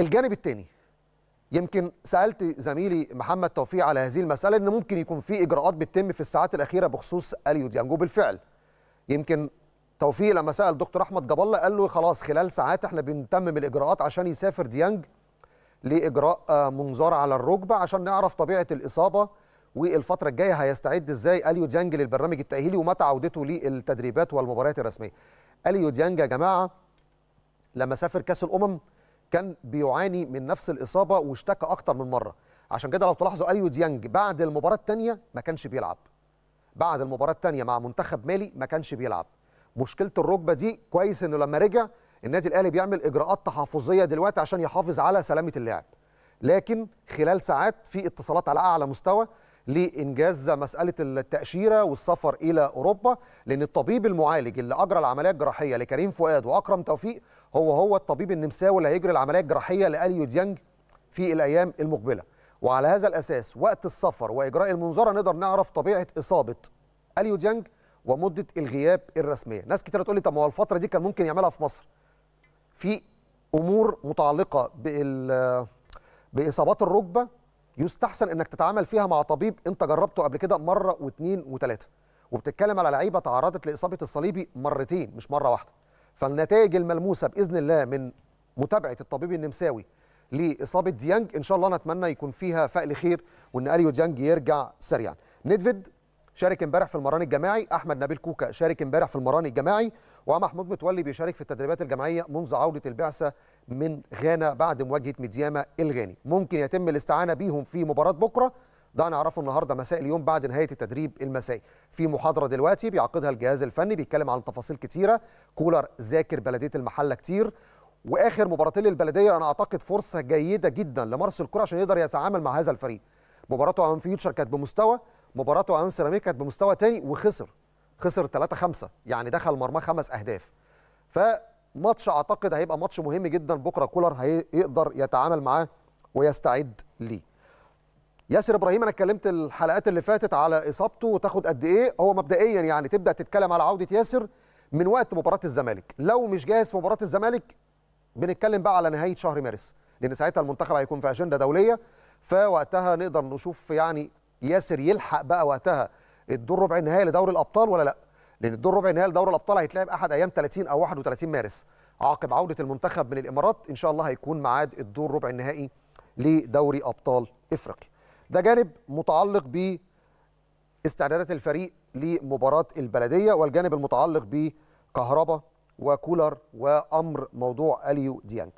الجانب الثاني يمكن سالت زميلي محمد توفيق على هذه المساله ان ممكن يكون في اجراءات بتتم في الساعات الاخيره بخصوص اليو ديانجو يعني بالفعل يمكن توفيق لما سال دكتور احمد جاب الله قال له خلاص خلال ساعات احنا بنتمم الاجراءات عشان يسافر ديانج لاجراء آه، منظار على الركبه عشان نعرف طبيعه الاصابه والفتره الجايه هيستعد ازاي اليو ديانج للبرنامج التاهيلي ومتى عودته للتدريبات والمباريات الرسميه اليو ديانج يا جماعه لما سافر كاس الامم كان بيعاني من نفس الاصابه واشتكى اكتر من مره عشان كده لو تلاحظوا اليو ديانج بعد المباراه الثانيه ما كانش بيلعب بعد المباراه الثانيه مع منتخب مالي ما كانش بيلعب مشكله الركبه دي كويس انه لما رجع النادي الاهلي بيعمل اجراءات تحفظيه دلوقتي عشان يحافظ على سلامه اللاعب لكن خلال ساعات في اتصالات على اعلى مستوى لانجاز مساله التاشيره والسفر الى اوروبا لان الطبيب المعالج اللي اجرى العمليه الجراحيه لكريم فؤاد واكرم توفيق هو هو الطبيب النمساوي اللي هيجري العمليه الجراحيه لاليو ديانج في الايام المقبله وعلى هذا الاساس وقت السفر واجراء المنظره نقدر نعرف طبيعه اصابه اليو ديانج ومده الغياب الرسميه ناس كتير تقول لي طب ما هو الفتره دي كان ممكن يعملها في مصر في امور متعلقه بال باصابات الركبه يستحسن انك تتعامل فيها مع طبيب انت جربته قبل كده مره واثنين وثلاثه وبتتكلم على لعيبه تعرضت لاصابه الصليبي مرتين مش مره واحده فالنتائج الملموسه باذن الله من متابعه الطبيب النمساوي لاصابه ديانج ان شاء الله نتمنى يكون فيها فأل خير وان اليو ديانج يرجع سريعا نيدفيد شارك امبارح في المران الجماعي احمد نبيل كوكا شارك امبارح في المران الجماعي ومحمود متولي بيشارك في التدريبات الجماعيه منذ عوده البعثه من غانا بعد مواجهه ميدياما الغاني ممكن يتم الاستعانه بيهم في مباراه بكره ده هنعرفه النهارده مساء اليوم بعد نهايه التدريب المسائي في محاضره دلوقتي بيعقدها الجهاز الفني بيتكلم عن تفاصيل كتيره كولر ذاكر بلديه المحله كتير واخر مباراتين للبلديه انا اعتقد فرصه جيده جدا لمارس الكره عشان يقدر يتعامل مع هذا الفريق مباراته امام فيوتشر كانت بمستوى مباراته امام سيراميكا كانت بمستوى تاني وخسر خسر 3 5 يعني دخل مرماه خمس اهداف فماتش اعتقد هيبقى ماتش مهم جدا بكره كولر هيقدر يتعامل معاه ويستعد ليه ياسر ابراهيم انا اتكلمت الحلقات اللي فاتت على اصابته وتاخد قد ايه هو مبدئيا يعني تبدا تتكلم على عوده ياسر من وقت مباراه الزمالك لو مش جاهز في مباراه الزمالك بنتكلم بقى على نهايه شهر مارس لان ساعتها المنتخب هيكون في اجنده دوليه فوقتها نقدر نشوف يعني ياسر يلحق بقى وقتها الدور ربع النهائي لدوري الابطال ولا لا لان الدور ربع النهائي لدوري الابطال هيتلعب احد ايام 30 او 31 مارس عقب عوده المنتخب من الامارات ان شاء الله هيكون ميعاد الدور ربع النهائي لدوري ابطال افريقيا ده جانب متعلق ب استعدادات الفريق لمباراه البلديه والجانب المتعلق بكهربا وكولر وامر موضوع اليو ديانج